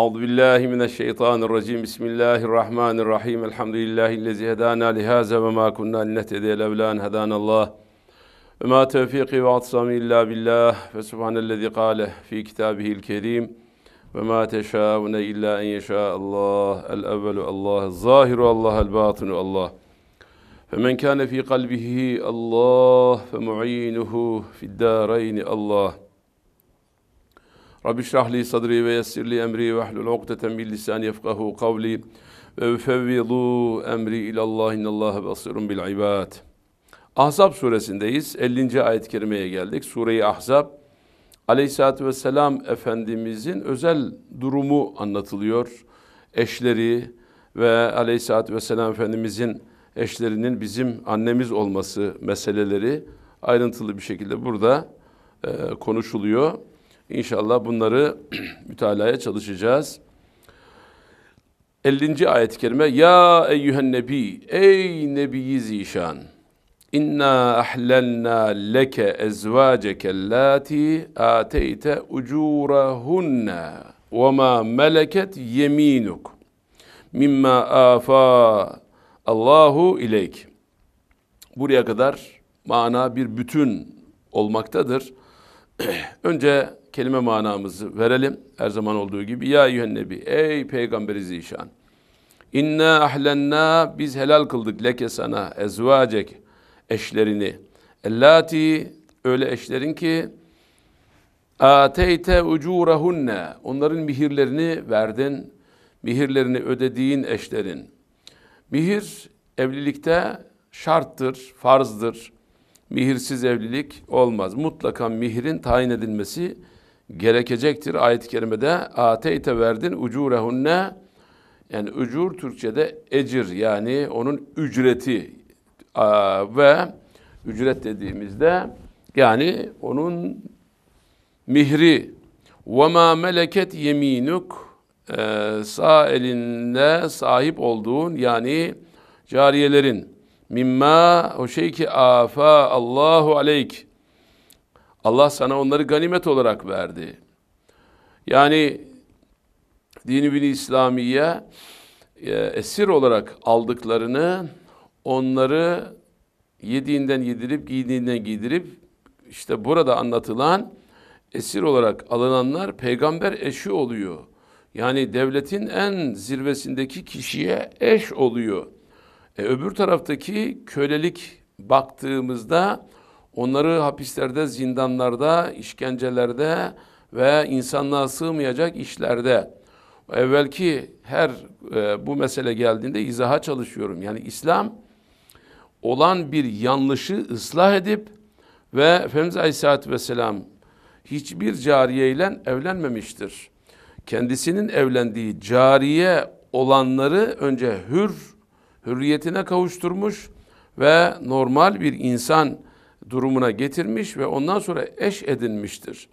أعوذ بالله من الشيطان الرجيم بسم الله الرحمن الرحيم الحمد لله الذي هدانا لهذا وما كنا لنهتدي لولا أن هدانا الله وما توفيقي واعتصامي إلا بالله فسبحان الذي قال في كتابه الكريم وما تشاءون إلا أن يشاء الله الأول الله الظاهر الله الباطن الله فمن كان في قلبه الله فمعينه في الدارين الله Rabbi şrah li sadri ve yessir li emri ve hlul ukdeten min lisani yefkahu kavli ve fevvidu emri ilallah innallâhe basirun bil ibad. Ahzab suresindeyiz. 50. ayet-i kerimeye geldik. Sure-i Ahzab Aleyhisselatü Vesselam Efendimizin özel durumu anlatılıyor. Eşleri ve Aleyhisselatü Vesselam Efendimizin eşlerinin bizim annemiz olması meseleleri ayrıntılı bir şekilde burada e, konuşuluyor. İnşallah bunları mütalaya çalışacağız. 50. ayet-i kerime Ya eyyühen nebi ey nebiyi zişan İnna ahlalna leke ezvaceke allati ateyte ucurahunna ve ma meleket yeminuk mimma afa Allahu ileyk. Buraya kadar mana bir bütün olmaktadır. Önce kelime manamızı verelim. Her zaman olduğu gibi. Ya eyyühen nebi. Ey peygamberi zişan. İnna ahlenna biz helal kıldık leke sana ezvacek eşlerini. Ellati öyle eşlerin ki ateyte ucurahunne onların mihirlerini verdin. Mihirlerini ödediğin eşlerin. Mihir evlilikte şarttır, farzdır. Mihirsiz evlilik olmaz. Mutlaka mihrin tayin edilmesi gerekecektir. Ayet-i kerimede ateyte verdin ucurehunne yani ucur Türkçe'de ecir yani onun ücreti ve ücret dediğimizde yani onun mihri ve ma meleket yeminuk e, sağ elinde sahip olduğun yani cariyelerin mimma o şey ki afa Allahu aleyk Allah sana onları ganimet olarak verdi. Yani dini bil İslamiye e, esir olarak aldıklarını onları yediğinden yedirip giydiğinden giydirip işte burada anlatılan esir olarak alınanlar peygamber eşi oluyor. Yani devletin en zirvesindeki kişiye eş oluyor. E, öbür taraftaki kölelik baktığımızda Onları hapislerde, zindanlarda, işkencelerde ve insanlığa sığmayacak işlerde. Evvelki her e, bu mesele geldiğinde izaha çalışıyorum. Yani İslam olan bir yanlışı ıslah edip ve Efendimiz Aleyhisselatü Vesselam hiçbir cariye ile evlenmemiştir. Kendisinin evlendiği cariye olanları önce hür, hürriyetine kavuşturmuş ve normal bir insan durumuna getirmiş ve ondan sonra eş edinmiştir.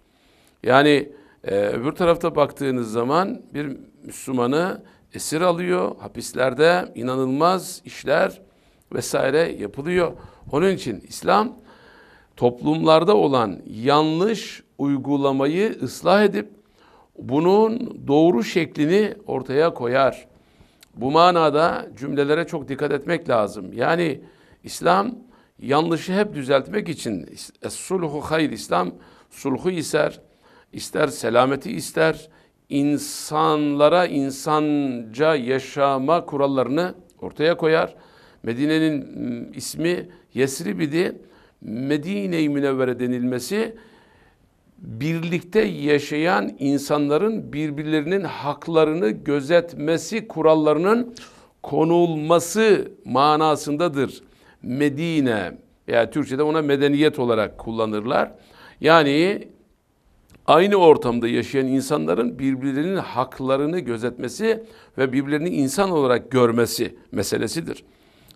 Yani e, öbür tarafta baktığınız zaman bir Müslümanı esir alıyor, hapislerde inanılmaz işler vesaire yapılıyor. Onun için İslam toplumlarda olan yanlış uygulamayı ıslah edip bunun doğru şeklini ortaya koyar. Bu manada cümlelere çok dikkat etmek lazım. Yani İslam yanlışı hep düzeltmek için sulhu hayr İslam sulhu ister, ister selameti ister, insanlara insanca yaşama kurallarını ortaya koyar. Medine'nin ıı, ismi Yesrib idi. Medine-i Münevvere denilmesi birlikte yaşayan insanların birbirlerinin haklarını gözetmesi kurallarının konulması manasındadır. Medine veya Türkçe'de ona medeniyet olarak kullanırlar. Yani aynı ortamda yaşayan insanların birbirlerinin haklarını gözetmesi ve birbirlerini insan olarak görmesi meselesidir.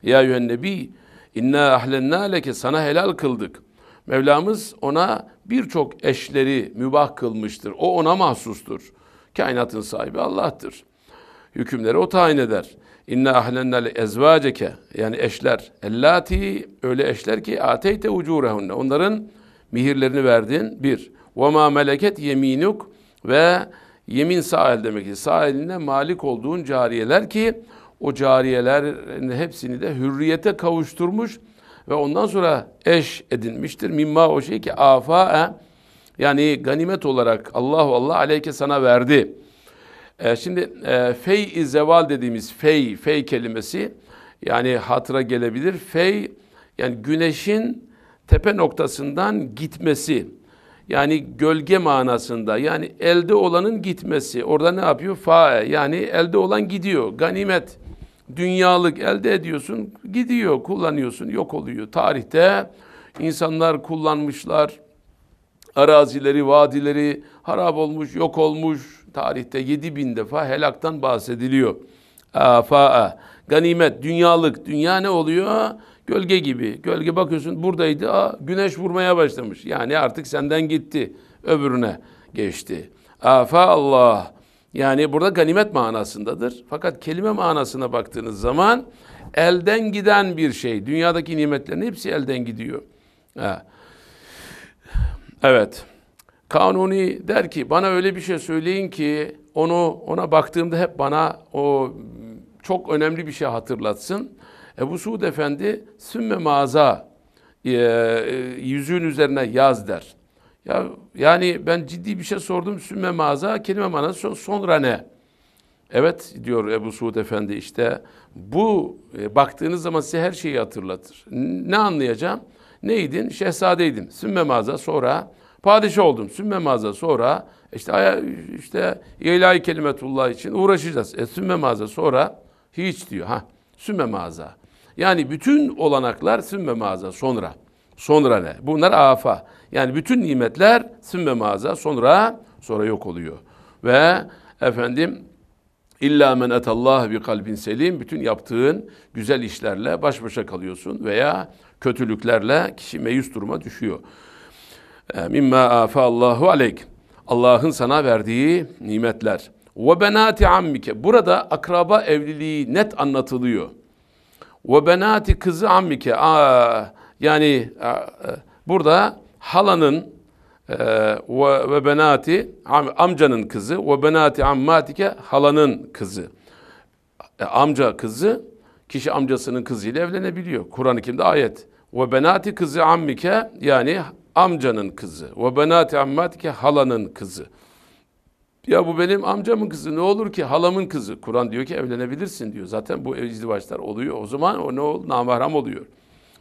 Ya yühen nebi inna ahlenna leke sana helal kıldık. Mevlamız ona birçok eşleri mübah kılmıştır. O ona mahsustur. Kainatın sahibi Allah'tır. Hükümleri o tayin eder. İnne ahlennel ezvaceke yani eşler. Ellati öyle eşler ki ateyte ucurehunne. Onların mihirlerini verdin. Bir. Ve ma meleket yeminuk ve yemin sahil demek ki sağ eline malik olduğun cariyeler ki o cariyelerin hepsini de hürriyete kavuşturmuş ve ondan sonra eş edinmiştir. Mimma o şey ki afae yani ganimet olarak Allahu Allah aleyke sana verdi. E, şimdi e, fey zeval dediğimiz fey, fey kelimesi yani hatıra gelebilir. Fey yani güneşin tepe noktasından gitmesi. Yani gölge manasında yani elde olanın gitmesi. Orada ne yapıyor? Fae yani elde olan gidiyor. Ganimet, dünyalık elde ediyorsun, gidiyor, kullanıyorsun, yok oluyor. Tarihte insanlar kullanmışlar, arazileri, vadileri harap olmuş, yok olmuş, tarihte 7000 defa helaktan bahsediliyor. Afa'a. Ganimet, dünyalık. Dünya ne oluyor? Gölge gibi. Gölge bakıyorsun buradaydı. Aa, güneş vurmaya başlamış. Yani artık senden gitti. Öbürüne geçti. Afa Allah. Yani burada ganimet manasındadır. Fakat kelime manasına baktığınız zaman elden giden bir şey. Dünyadaki nimetlerin hepsi elden gidiyor. Ha. Evet. Kanuni der ki bana öyle bir şey söyleyin ki onu ona baktığımda hep bana o çok önemli bir şey hatırlatsın. Ebu Suud Efendi sümme maza e, e, yüzüğün üzerine yaz der. Ya yani ben ciddi bir şey sordum sümme maza kelime manası son, sonra ne? Evet diyor Ebu Suud Efendi işte bu e, baktığınız zaman size her şeyi hatırlatır. Ne anlayacağım? Neydin? Şehzadeydin. Sümme maza sonra Padişah oldum. Sümme maza sonra işte aya işte ilahi kelimetullah için uğraşacağız. E, sümme maza sonra hiç diyor. Ha. Sümme maza. Yani bütün olanaklar sümme maza sonra. Sonra ne? Bunlar afa. Yani bütün nimetler sümme maza sonra sonra yok oluyor. Ve efendim İlla men etallah bir kalbin selim. Bütün yaptığın güzel işlerle baş başa kalıyorsun veya kötülüklerle kişi meyus duruma düşüyor. Ee, mimma Allahu aleyk. Allah'ın sana verdiği nimetler. Ve benati ammike. Burada akraba evliliği net anlatılıyor. Ve benati kızı ammike. Aa, yani a, e, burada halanın e, ve, ve benati am, amcanın kızı ve benati ammatike halanın kızı. E, amca kızı kişi amcasının kızıyla evlenebiliyor. Kur'an-ı Kerim'de ayet. Ve benati kızı ammike yani amcanın kızı. Ve benati ki halanın kızı. Ya bu benim amcamın kızı ne olur ki halamın kızı. Kur'an diyor ki evlenebilirsin diyor. Zaten bu izdivaçlar oluyor. O zaman o ne ol namahram oluyor.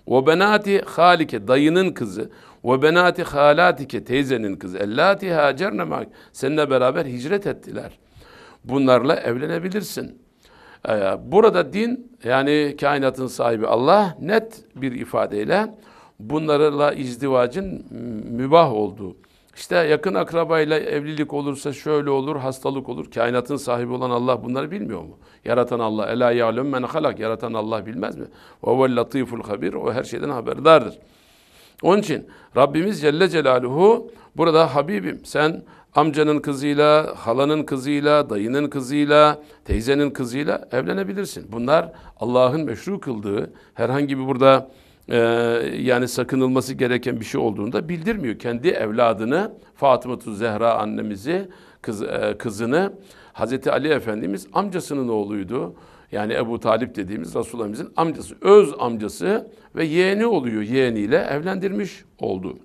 Ve benati halike dayının kızı. Ve benati halatike teyzenin kızı. Ellati hacerne mak. Seninle beraber hicret ettiler. Bunlarla evlenebilirsin. Ee, burada din yani kainatın sahibi Allah net bir ifadeyle bunlarla izdivacın mübah olduğu. İşte yakın akrabayla evlilik olursa şöyle olur, hastalık olur. Kainatın sahibi olan Allah bunları bilmiyor mu? Yaratan Allah. Ela ya'lem men halak. Yaratan Allah bilmez mi? Ve vel latiful habir. O her şeyden haberdardır. Onun için Rabbimiz Celle Celaluhu burada Habibim sen amcanın kızıyla, halanın kızıyla, dayının kızıyla, teyzenin kızıyla evlenebilirsin. Bunlar Allah'ın meşru kıldığı herhangi bir burada e, yani sakınılması gereken bir şey olduğunda bildirmiyor. Kendi evladını Fatıma Zehra annemizi kız, e, kızını Hazreti Ali Efendimiz amcasının oğluydu. Yani Ebu Talip dediğimiz Resulullah'ımızın amcası, öz amcası ve yeğeni oluyor. Yeğeniyle evlendirmiş oldu.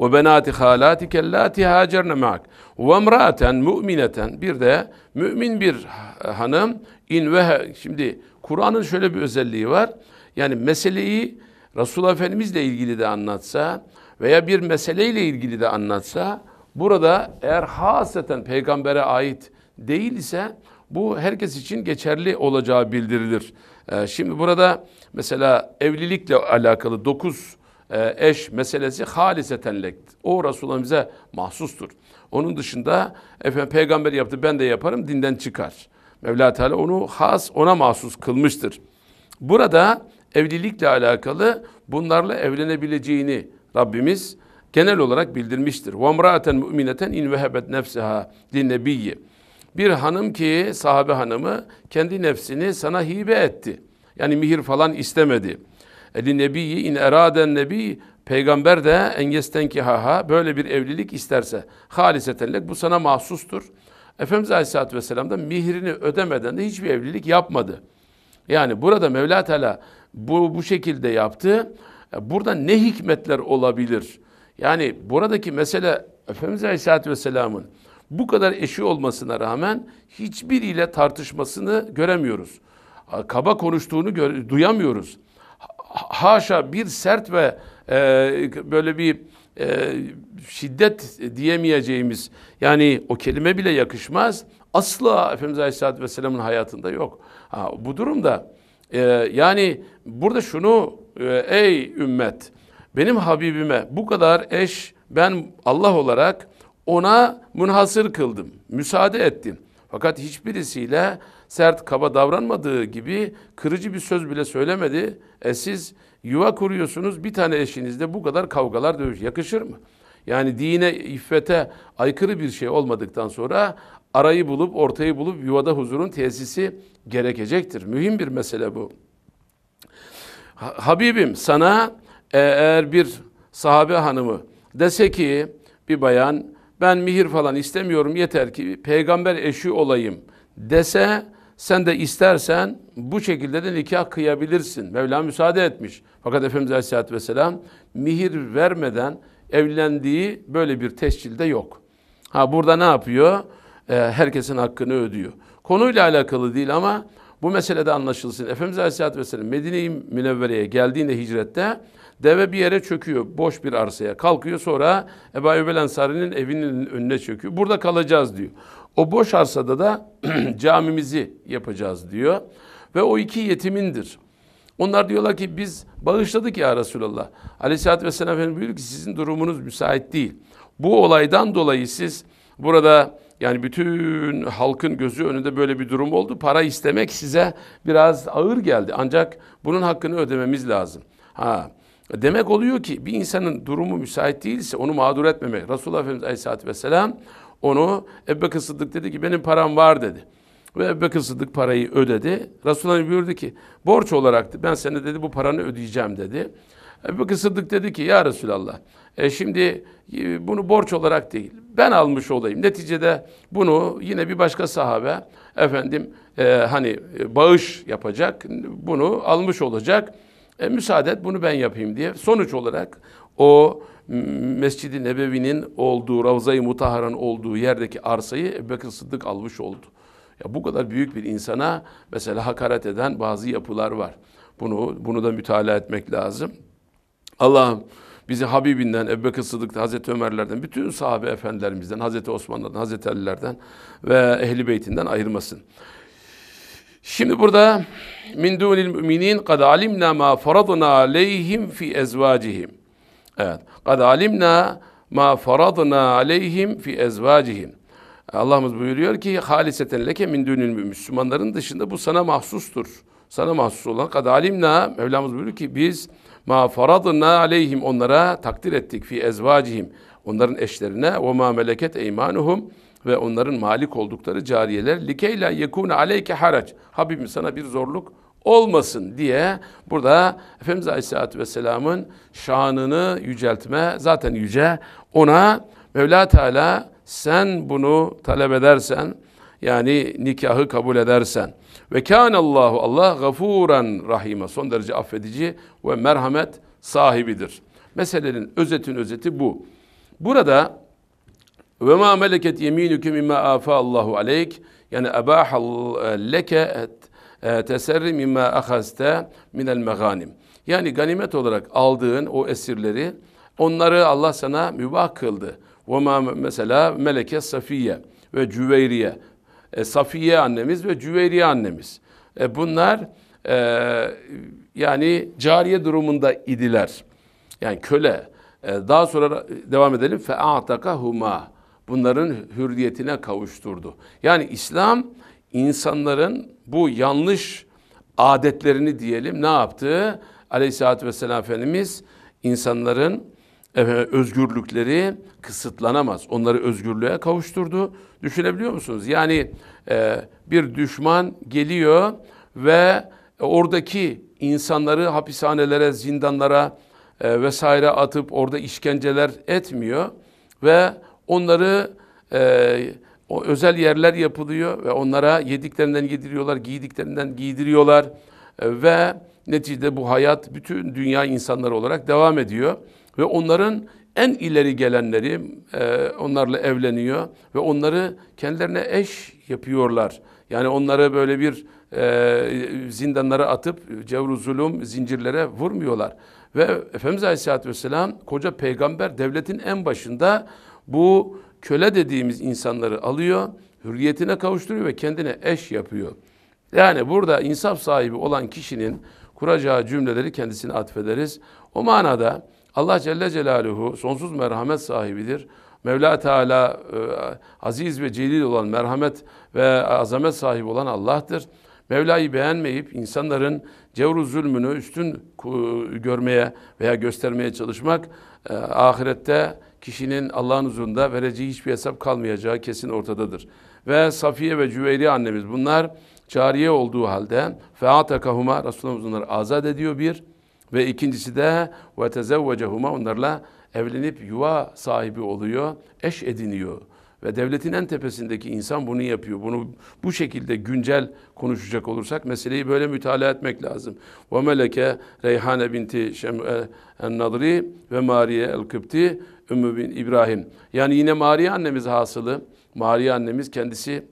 Ve benati halatike allati hacerne ma'ak. Ve imraten mu'mineten. Bir de mümin bir hanım in ve şimdi Kur'an'ın şöyle bir özelliği var. Yani meseleyi Resulullah Efendimizle ilgili de anlatsa veya bir meseleyle ilgili de anlatsa burada eğer haseten peygambere ait değil ise bu herkes için geçerli olacağı bildirilir. Ee, şimdi burada mesela evlilikle alakalı dokuz e, eş meselesi halisetenlek. O Resulullah'ın bize mahsustur. Onun dışında efendim peygamber yaptı ben de yaparım dinden çıkar. Mevla Teala onu has ona mahsus kılmıştır. Burada evlilikle alakalı bunlarla evlenebileceğini Rabbimiz genel olarak bildirmiştir. وَمْرَأَةً مُؤْمِنَةً اِنْ وَهَبَتْ نَفْسِهَا لِلنَّبِيِّ Bir hanım ki sahabe hanımı kendi nefsini sana hibe etti. Yani mihir falan istemedi. Eli nebiyi in eraden nebi peygamber de engesten ki ha böyle bir evlilik isterse halisetenlek bu sana mahsustur. Efendimiz Aleyhisselatü Vesselam da mihrini ödemeden de hiçbir evlilik yapmadı. Yani burada Mevla Teala bu, bu şekilde yaptı. E, burada ne hikmetler olabilir? Yani buradaki mesele Efendimiz Aleyhisselatü Vesselam'ın bu kadar eşi olmasına rağmen hiçbiriyle tartışmasını göremiyoruz. Kaba konuştuğunu duyamıyoruz. Haşa bir sert ve e, böyle bir e, şiddet diyemeyeceğimiz yani o kelime bile yakışmaz. Asla Efendimiz Aleyhisselatü Vesselam'ın hayatında yok. Ha, bu durumda ee, yani burada şunu e, ey ümmet benim Habibime bu kadar eş ben Allah olarak ona münhasır kıldım. Müsaade ettim. Fakat hiçbirisiyle sert kaba davranmadığı gibi kırıcı bir söz bile söylemedi. E siz yuva kuruyorsunuz bir tane eşinizde bu kadar kavgalar dövüş yakışır mı? Yani dine, iffete aykırı bir şey olmadıktan sonra arayı bulup ortayı bulup yuvada huzurun tesisi gerekecektir. Mühim bir mesele bu. Habibim sana e, eğer bir sahabe hanımı dese ki bir bayan ben mihir falan istemiyorum yeter ki peygamber eşi olayım dese sen de istersen bu şekilde de nikah kıyabilirsin. Mevla müsaade etmiş. Fakat Efendimiz Aleyhisselatü Vesselam mihir vermeden evlendiği böyle bir tescilde yok. Ha burada ne yapıyor? Ee, herkesin hakkını ödüyor konuyla alakalı değil ama bu meselede anlaşılsın. Efendimiz Aleyhisselatü Vesselam Medine-i Münevvere'ye geldiğinde hicrette deve bir yere çöküyor boş bir arsaya. Kalkıyor sonra Ebu Eyyubel Ensari'nin evinin önüne çöküyor. Burada kalacağız diyor. O boş arsada da camimizi yapacağız diyor. Ve o iki yetimindir. Onlar diyorlar ki biz bağışladık ya Resulallah. Aleyhisselatü Vesselam Efendimiz buyuruyor ki sizin durumunuz müsait değil. Bu olaydan dolayı siz burada yani bütün halkın gözü önünde böyle bir durum oldu. Para istemek size biraz ağır geldi. Ancak bunun hakkını ödememiz lazım. Ha. Demek oluyor ki bir insanın durumu müsait değilse onu mağdur etmemek. Resulullah Efendimiz Aleyhisselatü Vesselam onu Ebbekir Sıddık dedi ki benim param var dedi. Ve Ebbekir Sıddık parayı ödedi. Resulullah buyurdu ki borç olarak ben sana dedi bu paranı ödeyeceğim dedi. Ebu Sıddık dedi ki ya Resulallah e şimdi e, bunu borç olarak değil ben almış olayım. Neticede bunu yine bir başka sahabe efendim e, hani e, bağış yapacak bunu almış olacak. E, müsaade et bunu ben yapayım diye. Sonuç olarak o Mescid-i Nebevi'nin olduğu, Ravza-i Mutahara'nın olduğu yerdeki arsayı Ebubekir Sıddık almış oldu. Ya bu kadar büyük bir insana mesela hakaret eden bazı yapılar var. Bunu bunu da mütalaa etmek lazım. Allah'ım bizi Habibinden, Ebubekir Sıddık'ta, Hazreti Ömer'lerden, bütün sahabe efendilerimizden, Hazreti Osman'dan, Hazreti Ali'lerden ve Ehli Beytinden ayırmasın. Şimdi burada min dunil müminin kad alimna ma faradna aleyhim fi ezvacihim. Evet. Kad alimna ma faradna aleyhim fi ezvacihim. Allah'ımız buyuruyor ki haliseten leke min dünül Müslümanların dışında bu sana mahsustur. Sana mahsus olan kad alimna Mevlamız buyuruyor ki biz Ma faradna aleyhim onlara takdir ettik fi ezvacihim onların eşlerine ve ma meleket eymanuhum ve onların malik oldukları cariyeler likeyla yekune aleyke harac. Habibim sana bir zorluk olmasın diye burada Efendimiz Aleyhisselatü Vesselam'ın şanını yüceltme zaten yüce ona Mevla Teala sen bunu talep edersen yani nikahı kabul edersen ve kânallâhu Allah gafûren rahime. Son derece affedici ve merhamet sahibidir. Meselenin özetin özeti bu. Burada ve ma meleket yeminuke mimma afa Allahu aleyk yani abaha leke teserri mimma ahazte el meganim. Yani ganimet olarak aldığın o esirleri onları Allah sana mübah kıldı. Ve ma mesela meleke safiye ve cüveyriye e, Safiye annemiz ve Cüveyriye annemiz. E, bunlar e, yani cariye durumunda idiler. Yani köle. E, daha sonra devam edelim. فَاَعْتَقَهُمَا Bunların hürriyetine kavuşturdu. Yani İslam insanların bu yanlış adetlerini diyelim ne yaptı? Aleyhisselatü Vesselam Efendimiz insanların özgürlükleri kısıtlanamaz. Onları özgürlüğe kavuşturdu. Düşünebiliyor musunuz? Yani e, bir düşman geliyor ve oradaki insanları hapishanelere, zindanlara e, vesaire atıp orada işkenceler etmiyor ve onları e, o özel yerler yapılıyor ve onlara yediklerinden yediriyorlar, giydiklerinden giydiriyorlar e, ve neticede bu hayat bütün dünya insanları olarak devam ediyor. Ve onların en ileri gelenleri e, onlarla evleniyor ve onları kendilerine eş yapıyorlar. Yani onları böyle bir e, zindanlara atıp cevru zulüm zincirlere vurmuyorlar. Ve Efendimiz Aleyhisselatü Vesselam koca peygamber devletin en başında bu köle dediğimiz insanları alıyor, hürriyetine kavuşturuyor ve kendine eş yapıyor. Yani burada insaf sahibi olan kişinin kuracağı cümleleri kendisine atfederiz. O manada Allah Celle Celaluhu sonsuz merhamet sahibidir. Mevla Teala e, aziz ve celil olan merhamet ve azamet sahibi olan Allah'tır. Mevla'yı beğenmeyip insanların cevru zulmünü üstün görmeye veya göstermeye çalışmak e, ahirette kişinin Allah'ın huzurunda vereceği hiçbir hesap kalmayacağı kesin ortadadır. Ve Safiye ve Cüveyri annemiz bunlar cariye olduğu halde featakahuma Resulullah'ın azat ediyor bir. Ve ikincisi de ve tezevvecehuma onlarla evlenip yuva sahibi oluyor, eş ediniyor. Ve devletin en tepesindeki insan bunu yapıyor. Bunu bu şekilde güncel konuşacak olursak meseleyi böyle mütalaa etmek lazım. Ve meleke Reyhane binti e, en-Nadri ve Mariye el-Kıpti Ümmü bin İbrahim. Yani yine Mariye annemiz hasılı. Mariye annemiz kendisi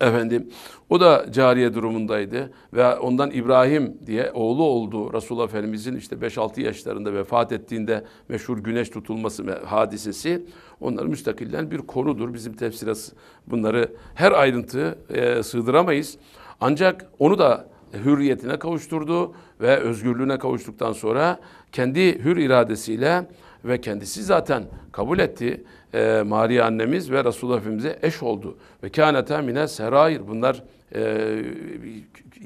Efendim o da cariye durumundaydı ve ondan İbrahim diye oğlu oldu Resulullah Efendimizin işte 5-6 yaşlarında vefat ettiğinde meşhur güneş tutulması hadisesi onlar müstakilen bir konudur. Bizim tefsirat bunları her ayrıntı e, sığdıramayız. Ancak onu da hürriyetine kavuşturdu ve özgürlüğüne kavuştuktan sonra kendi hür iradesiyle ve kendisi zaten kabul etti. E, ee, Maria annemiz ve Resulullah Efendimiz'e eş oldu. Ve kânete mine serayir. Bunlar e,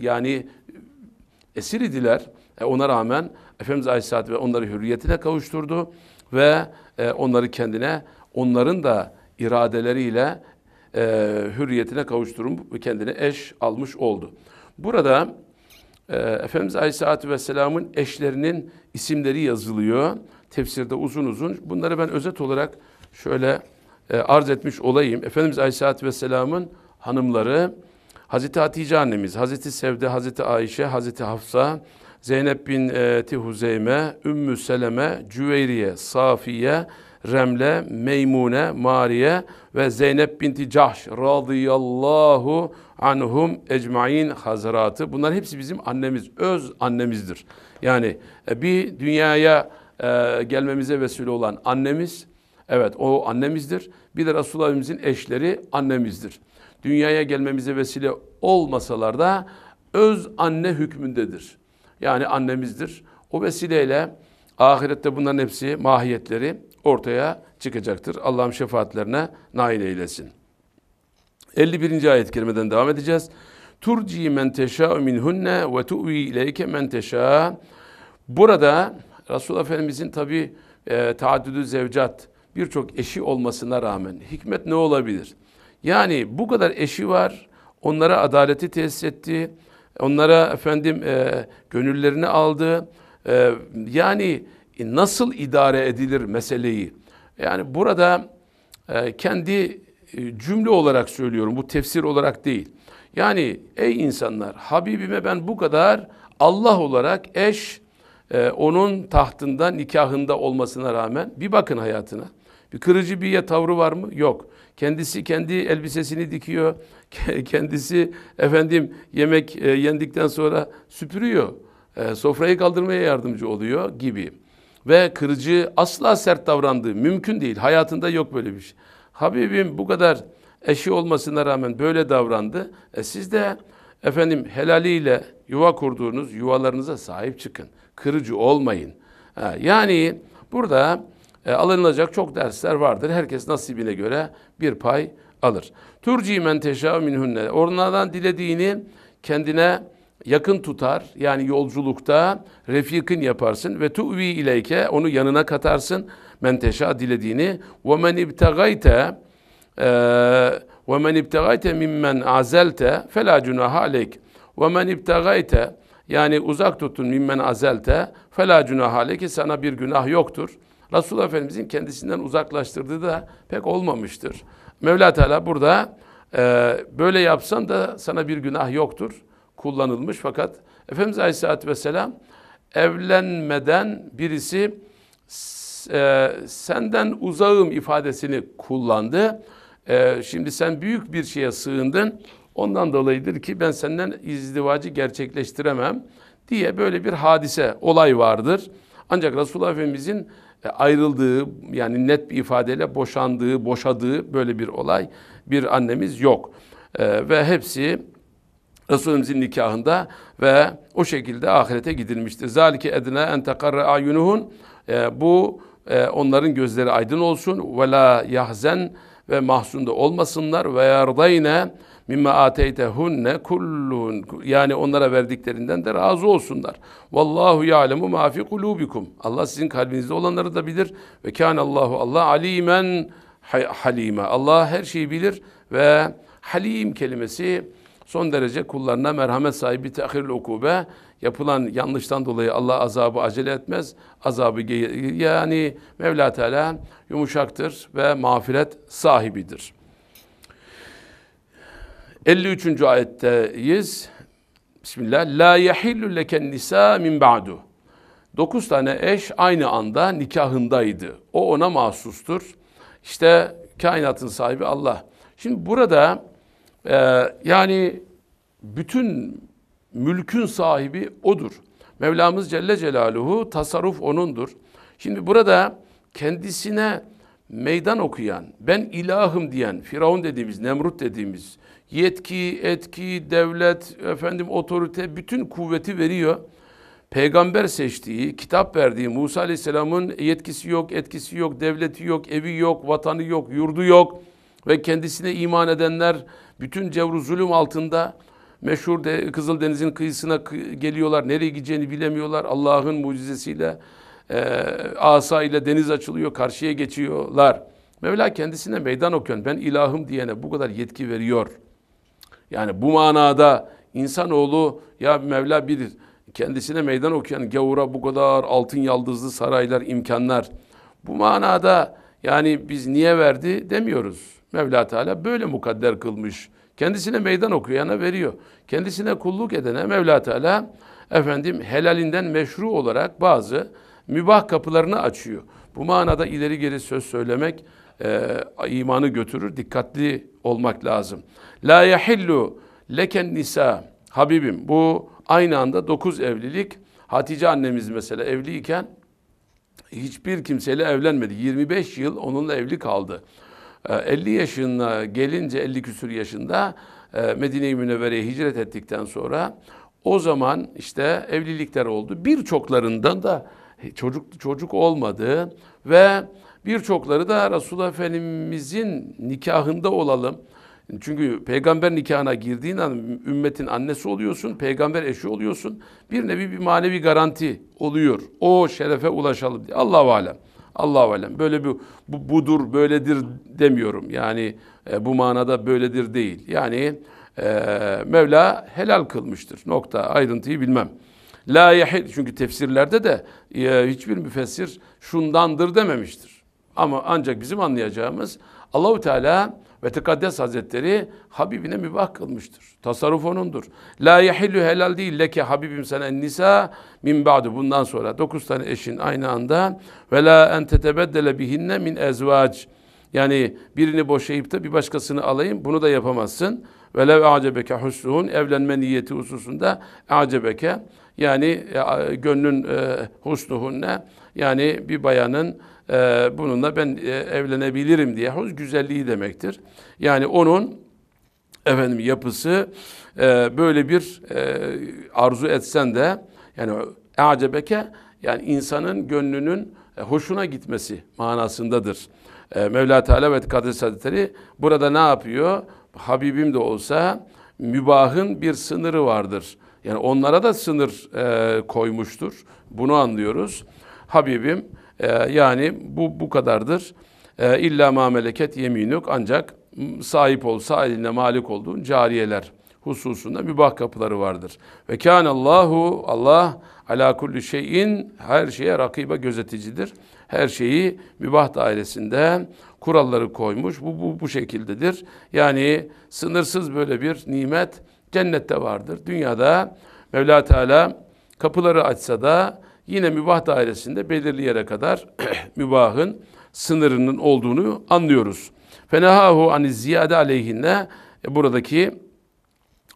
yani esir idiler. E, ona rağmen Efendimiz Aleyhisselatü ve onları hürriyetine kavuşturdu ve e, onları kendine onların da iradeleriyle e, hürriyetine kavuşturup kendine eş almış oldu. Burada e, Efendimiz Aleyhisselatü Vesselam'ın eşlerinin isimleri yazılıyor. Tefsirde uzun uzun. Bunları ben özet olarak şöyle e, arz etmiş olayım. Efendimiz Aleyhisselatü Vesselam'ın hanımları Hazreti Hatice annemiz, Hazreti Sevde, Hazreti Ayşe, Hazreti Hafsa, Zeynep bin e, Tihuzeyme, Ümmü Seleme, Cüveyriye, Safiye, Remle, Meymune, Mariye ve Zeynep binti Cahş radıyallahu anhum ecmain hazratı. Bunlar hepsi bizim annemiz, öz annemizdir. Yani e, bir dünyaya e, gelmemize vesile olan annemiz, evet o annemizdir. Bir de Resulullah'ımızın eşleri annemizdir. Dünyaya gelmemize vesile olmasalar da öz anne hükmündedir. Yani annemizdir. O vesileyle ahirette bunların hepsi mahiyetleri ortaya çıkacaktır. Allah'ım şefaatlerine nail eylesin. 51. ayet-i kerimeden devam edeceğiz. Turci men teşâ'u minhunne ve tu'vi ileyke men teşâ. Burada Resulullah Efendimizin tabi e, taaddüdü zevcat birçok eşi olmasına rağmen hikmet ne olabilir? Yani bu kadar eşi var, onlara adaleti tesis etti, onlara efendim e, gönüllerini aldı. E, yani nasıl idare edilir meseleyi. Yani burada e, kendi e, cümle olarak söylüyorum bu tefsir olarak değil. Yani ey insanlar Habibime ben bu kadar Allah olarak eş e, onun tahtında nikahında olmasına rağmen bir bakın hayatına. Bir kırıcı bir ya tavrı var mı? Yok. Kendisi kendi elbisesini dikiyor. Kendisi efendim yemek e, yendikten sonra süpürüyor. E, sofrayı kaldırmaya yardımcı oluyor gibi ve kırıcı asla sert davrandığı mümkün değil. Hayatında yok böyle bir şey. Habibim bu kadar eşi olmasına rağmen böyle davrandı. E siz de efendim helaliyle yuva kurduğunuz yuvalarınıza sahip çıkın. Kırıcı olmayın. Ha, yani burada e, alınacak çok dersler vardır. Herkes nasibine göre bir pay alır. Turci men teşâ minhunne. Onlardan dilediğini kendine yakın tutar yani yolculukta refikin yaparsın ve tu'vi ileyke onu yanına katarsın menteşa dilediğini ve men ibtegayte e, ve men ibtegayte mimmen azelte fela cunaha aleyk ve men ibtegayte yani uzak tutun mimmen azelte fela cunaha aleyke sana bir günah yoktur. Resulullah Efendimizin kendisinden uzaklaştırdığı da pek olmamıştır. Mevla Teala burada e, böyle yapsan da sana bir günah yoktur kullanılmış fakat Efendimiz Aleyhisselatü Vesselam evlenmeden birisi e, senden uzağım ifadesini kullandı. E, şimdi sen büyük bir şeye sığındın. Ondan dolayıdır ki ben senden izdivacı gerçekleştiremem diye böyle bir hadise, olay vardır. Ancak Resulullah Efendimizin e, ayrıldığı yani net bir ifadeyle boşandığı, boşadığı böyle bir olay bir annemiz yok. E, ve hepsi Resulümüzün nikahında ve o şekilde ahirete gidilmiştir. Zalike edine en ayunuhun e, bu e, onların gözleri aydın olsun ve la yahzen ve mahzunda olmasınlar ve yardayne mimma ateytehunne kullun yani onlara verdiklerinden de razı olsunlar. Vallahu ya'lemu ma fi kulubikum. Allah sizin kalbinizde olanları da bilir ve kana Allah alimen halime. Allah her şeyi bilir ve halim kelimesi son derece kullarına merhamet sahibi tehirli ukube yapılan yanlıştan dolayı Allah azabı acele etmez. Azabı yani Mevla Teala yumuşaktır ve mağfiret sahibidir. 53. ayetteyiz. Bismillah. La yahillu leken nisa min ba'du. 9 tane eş aynı anda nikahındaydı. O ona mahsustur. İşte kainatın sahibi Allah. Şimdi burada ee, yani bütün mülkün sahibi odur. Mevlamız Celle Celaluhu tasarruf onundur. Şimdi burada kendisine meydan okuyan, ben ilahım diyen, Firavun dediğimiz, Nemrut dediğimiz, yetki, etki, devlet, efendim otorite bütün kuvveti veriyor. Peygamber seçtiği, kitap verdiği Musa Aleyhisselam'ın yetkisi yok, etkisi yok, devleti yok, evi yok, vatanı yok, yurdu yok. Ve kendisine iman edenler bütün cevru zulüm altında meşhur de Kızıldeniz'in kıyısına geliyorlar. Nereye gideceğini bilemiyorlar. Allah'ın mucizesiyle e, asa ile deniz açılıyor. Karşıya geçiyorlar. Mevla kendisine meydan okuyor. Ben ilahım diyene bu kadar yetki veriyor. Yani bu manada insanoğlu ya Mevla bir kendisine meydan okuyan gavura bu kadar altın yaldızlı saraylar, imkanlar. Bu manada yani biz niye verdi demiyoruz. Mevla Teala böyle mukadder kılmış. Kendisine meydan okuyana veriyor. Kendisine kulluk edene Mevla Teala efendim helalinden meşru olarak bazı mübah kapılarını açıyor. Bu manada ileri geri söz söylemek e, imanı götürür. Dikkatli olmak lazım. La yahillu leken nisa. Habibim bu aynı anda dokuz evlilik. Hatice annemiz mesela evliyken hiçbir kimseyle evlenmedi. 25 yıl onunla evli kaldı. 50 ee, yaşında gelince 50 küsür yaşında e, Medine-i Münevvere'ye hicret ettikten sonra o zaman işte evlilikler oldu. Birçoklarından da çocuk çocuk olmadı ve birçokları da Resulullah Efendimizin nikahında olalım. Çünkü peygamber nikahına girdiğin an ümmetin annesi oluyorsun, peygamber eşi oluyorsun. Bir nevi bir manevi garanti oluyor. O şerefe ulaşalım diye. Allahu alem. Allahu alem. Böyle bir bu, budur, böyledir demiyorum. Yani e, bu manada böyledir değil. Yani e, Mevla helal kılmıştır. Nokta. Ayrıntıyı bilmem. La yahil çünkü tefsirlerde de e, hiçbir müfessir şundandır dememiştir. Ama ancak bizim anlayacağımız Allahu Teala ve tekaddes hazretleri Habibine mübah kılmıştır. Tasarruf onundur. La yahillu helal değil leke Habibim sana nisa min ba'du. Bundan sonra dokuz tane eşin aynı anda ve la en bihinne min ezvac. Yani birini boşayıp da bir başkasını alayım bunu da yapamazsın. Ve lev acebeke husluhun evlenme niyeti hususunda acebeke yani e, gönlün e, husluhunne yani bir bayanın e, bununla ben e, evlenebilirim diye huz güzelliği demektir. Yani onun efendim yapısı e, böyle bir e, arzu etsen de yani acebeke yani insanın gönlünün e, hoşuna gitmesi manasındadır. E, Mevla Teala ve Kadir Hazretleri burada ne yapıyor? Habibim de olsa mübahın bir sınırı vardır. Yani onlara da sınır e, koymuştur. Bunu anlıyoruz. Habibim e, yani bu bu kadardır. E, İlla ma meleket yeminuk ancak sahip olsa eline malik olduğun cariyeler hususunda mübah kapıları vardır. Ve Allahu Allah ala kulli şeyin her şeye rakibe gözeticidir. Her şeyi mübah dairesinde kuralları koymuş. Bu, bu, bu şekildedir. Yani sınırsız böyle bir nimet cennette vardır. Dünyada Mevla Teala kapıları açsa da yine mübah dairesinde belirli yere kadar mübahın sınırının olduğunu anlıyoruz. Fenehahu ani ziyade aleyhinne e, buradaki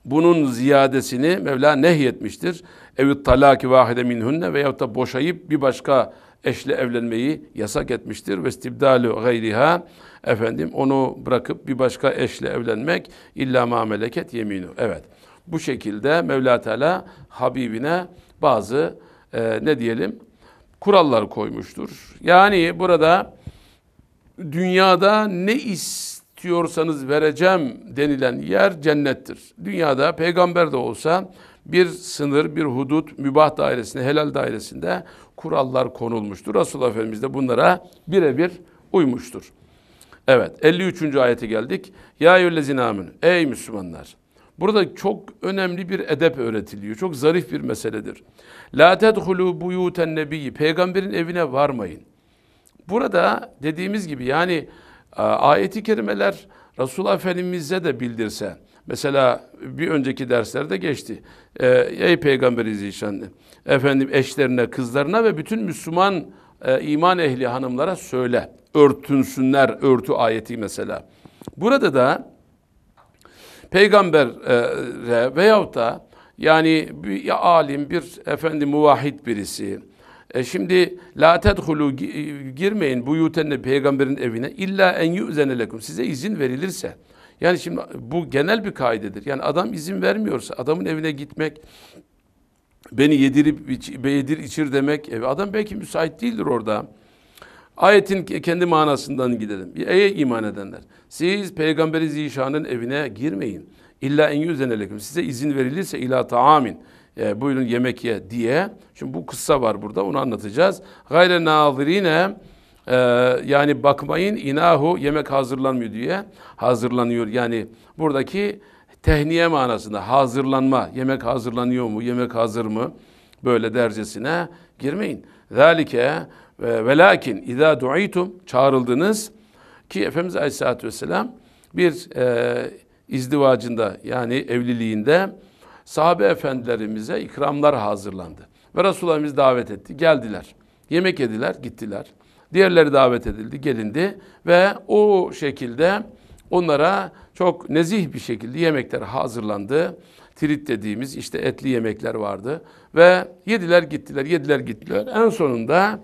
bunun ziyadesini Mevla nehyetmiştir. Evit talaki vahide minhunne veya da boşayıp bir başka eşle evlenmeyi yasak etmiştir. Ve istibdalu gayriha efendim onu bırakıp bir başka eşle evlenmek illa ma meleket yeminu. Evet. Bu şekilde Mevla Teala Habibine bazı e, ne diyelim kurallar koymuştur. Yani burada dünyada ne istiyorsanız vereceğim denilen yer cennettir. Dünyada peygamber de olsa bir sınır, bir hudut, mübah dairesinde, helal dairesinde kurallar konulmuştur. Resulullah Efendimiz de bunlara birebir uymuştur. Evet 53. ayete geldik. Ya eyyüllezine aminu. Ey Müslümanlar. Burada çok önemli bir edep öğretiliyor. Çok zarif bir meseledir. La tedhulu buyuten nebiyyi. Peygamberin evine varmayın. Burada dediğimiz gibi yani e, ayeti kerimeler Resulullah Efendimiz'e de bildirse. Mesela bir önceki derslerde geçti. Ee, ey Peygamberi Zişan, efendim eşlerine, kızlarına ve bütün Müslüman e, iman ehli hanımlara söyle. Örtünsünler, örtü ayeti mesela. Burada da peygambere veyahut da yani bir alim, bir efendi muvahhid birisi. E şimdi la tedhulu girmeyin buyutenle peygamberin evine illa en yu'zene size izin verilirse. Yani şimdi bu genel bir kaidedir. Yani adam izin vermiyorsa adamın evine gitmek beni yedirip iç, yedir içir demek e, adam belki müsait değildir orada. Ayetin kendi manasından gidelim. E, ey iman edenler. Siz peygamberi zişanın evine girmeyin. İlla en yüzenelekum. Size izin verilirse ila taamin. E, buyurun yemek ye diye. Şimdi bu kıssa var burada onu anlatacağız. Gayre nazirine e, yani bakmayın inahu yemek hazırlanmıyor diye hazırlanıyor. Yani buradaki tehniye manasında hazırlanma. Yemek hazırlanıyor mu? Yemek hazır mı? Böyle dercesine girmeyin. Zalike ve velakin izâ du'itum çağrıldınız ki Efendimiz Aleyhisselatü Vesselam bir e, izdivacında yani evliliğinde sahabe efendilerimize ikramlar hazırlandı. Ve Resulullah'ımız davet etti. Geldiler. Yemek yediler, gittiler. Diğerleri davet edildi, gelindi ve o şekilde onlara çok nezih bir şekilde yemekler hazırlandı. Trit dediğimiz işte etli yemekler vardı ve yediler gittiler, yediler gittiler. En sonunda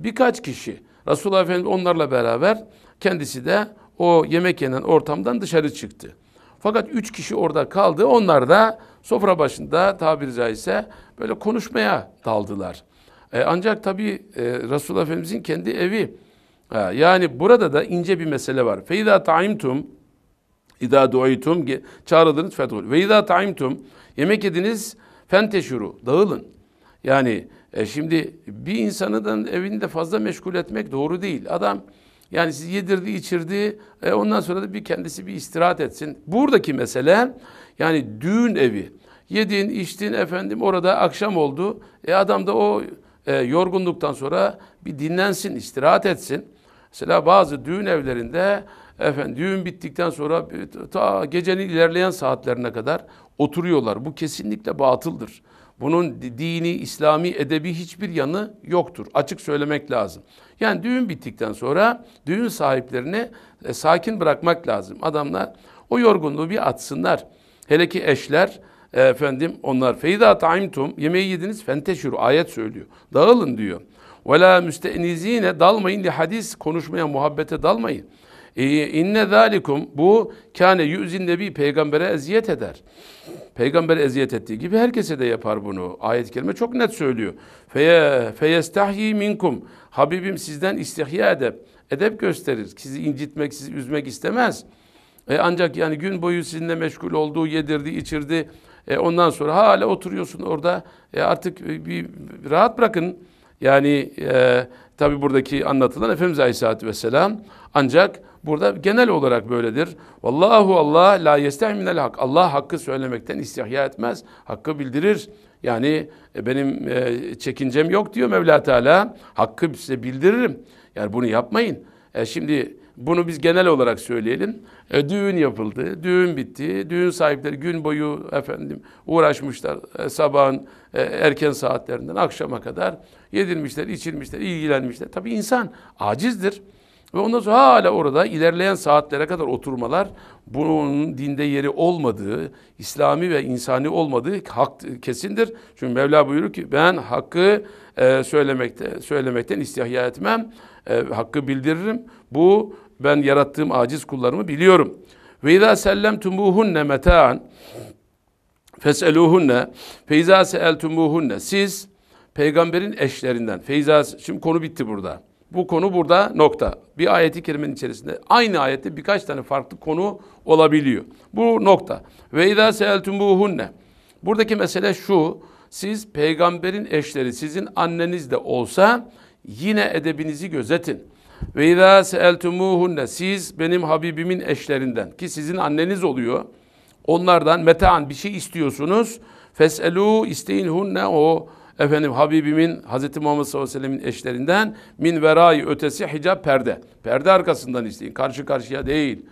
birkaç kişi Resulullah Efendimiz onlarla beraber Kendisi de o yemek yenen ortamdan dışarı çıktı. Fakat üç kişi orada kaldı. Onlar da sofra başında tabiri caizse böyle konuşmaya daldılar. E, ancak tabii e, Resulullah Efendimizin kendi evi. Ha, e, yani burada da ince bir mesele var. Feyda taimtum İdâ duaytum çağrıldınız fethul. Ve idâ taimtum yemek yediniz fenteşuru dağılın. Yani e, şimdi bir insanın de fazla meşgul etmek doğru değil. Adam yani sizi yedirdi, içirdi. E, ondan sonra da bir kendisi bir istirahat etsin. Buradaki mesele yani düğün evi. Yedin, içtin efendim orada akşam oldu. E adam da o e, yorgunluktan sonra bir dinlensin, istirahat etsin. Mesela bazı düğün evlerinde efendim düğün bittikten sonra ta gecenin ilerleyen saatlerine kadar oturuyorlar. Bu kesinlikle batıldır. Bunun dini, İslami, edebi hiçbir yanı yoktur. Açık söylemek lazım. Yani düğün bittikten sonra düğün sahiplerini e, sakin bırakmak lazım. Adamlar o yorgunluğu bir atsınlar. Hele ki eşler e, efendim onlar feyda taimtum yemeği yediniz fenteşür ayet söylüyor. Dağılın diyor. Ve la müstenizine dalmayın li hadis konuşmaya muhabbete dalmayın. E, inne zalikum bu kâne yüzin nebi peygambere eziyet eder. Peygamber eziyet ettiği gibi herkese de yapar bunu. Ayet-i kerime çok net söylüyor. Feye feyestahyi minkum. Habibim sizden istihya edep, edep gösterir. Sizi incitmek, sizi üzmek istemez. E ancak yani gün boyu sizinle meşgul olduğu, yedirdi, içirdi. E ondan sonra hala oturuyorsun orada. E artık e, bir rahat bırakın. Yani e, tabi buradaki anlatılan Efendimiz Aleyhisselatü Vesselam ancak Burada genel olarak böyledir. Vallahu Allah la yestehminel hak. Allah hakkı söylemekten istihya etmez. Hakkı bildirir. Yani e, benim e, çekincem yok diyor Mevla Teala. Hakkı size bildiririm. Yani bunu yapmayın. E şimdi bunu biz genel olarak söyleyelim. E, düğün yapıldı, düğün bitti. Düğün sahipleri gün boyu efendim uğraşmışlar e, sabahın e, erken saatlerinden akşama kadar. Yedilmişler, içilmişler, ilgilenmişler. Tabii insan acizdir. Ve ondan sonra hala orada ilerleyen saatlere kadar oturmalar bunun dinde yeri olmadığı, İslami ve insani olmadığı hak kesindir. Çünkü Mevla buyurur ki ben hakkı e, söylemekte söylemekten istihya etmem. E, hakkı bildiririm. Bu ben yarattığım aciz kullarımı biliyorum. Ve izâ sellemtumuhunne meta'an feseluhunne fe izâ seeltumuhunne siz peygamberin eşlerinden. Feyza şimdi konu bitti burada. Bu konu burada nokta. Bir ayeti kerimenin içerisinde aynı ayette birkaç tane farklı konu olabiliyor. Bu nokta. Ve izâ seeltumûhunne. Buradaki mesele şu. Siz peygamberin eşleri sizin anneniz de olsa yine edebinizi gözetin. Ve izâ seeltumûhunne. Siz benim Habibimin eşlerinden ki sizin anneniz oluyor. Onlardan metaan bir şey istiyorsunuz. Feselu isteyin hunne o efendim Habibimin Hazreti Muhammed sallallahu aleyhi ve sellemin eşlerinden min verai ötesi hicab perde. Perde arkasından isteyin. Karşı karşıya değil.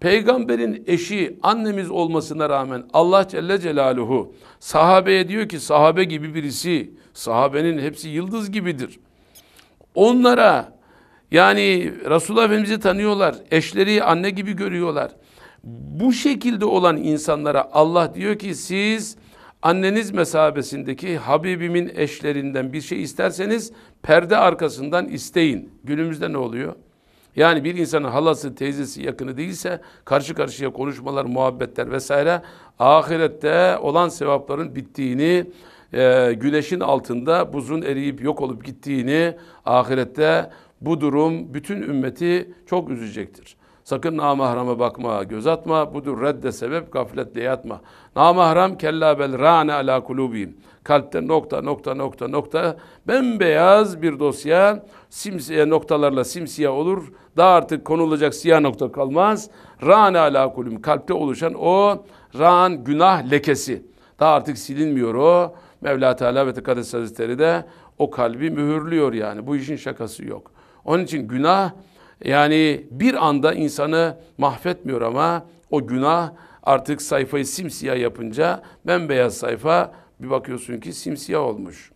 Peygamberin eşi annemiz olmasına rağmen Allah Celle Celaluhu sahabeye diyor ki sahabe gibi birisi sahabenin hepsi yıldız gibidir. Onlara yani Resulullah Efendimiz'i tanıyorlar. Eşleri anne gibi görüyorlar. Bu şekilde olan insanlara Allah diyor ki siz anneniz mesabesindeki Habibimin eşlerinden bir şey isterseniz perde arkasından isteyin. Günümüzde ne oluyor? Yani bir insanın halası, teyzesi yakını değilse karşı karşıya konuşmalar, muhabbetler vesaire ahirette olan sevapların bittiğini, e, güneşin altında buzun eriyip yok olup gittiğini ahirette bu durum bütün ümmeti çok üzecektir. Sakın namahrama bakma, göz atma. Budur redde sebep gafletle yatma. Namahram kella bel rane ala kulubihim. Kalpte nokta nokta nokta nokta bembeyaz bir dosya simsiye noktalarla simsiyah olur. Daha artık konulacak siyah nokta kalmaz. Rane ala kulubihim. Kalpte oluşan o ran günah lekesi. Daha artık silinmiyor o. Mevla Teala ve Tekaddes Hazretleri de o kalbi mühürlüyor yani. Bu işin şakası yok. Onun için günah yani bir anda insanı mahvetmiyor ama o günah artık sayfayı simsiyah yapınca bembeyaz sayfa bir bakıyorsun ki simsiyah olmuş.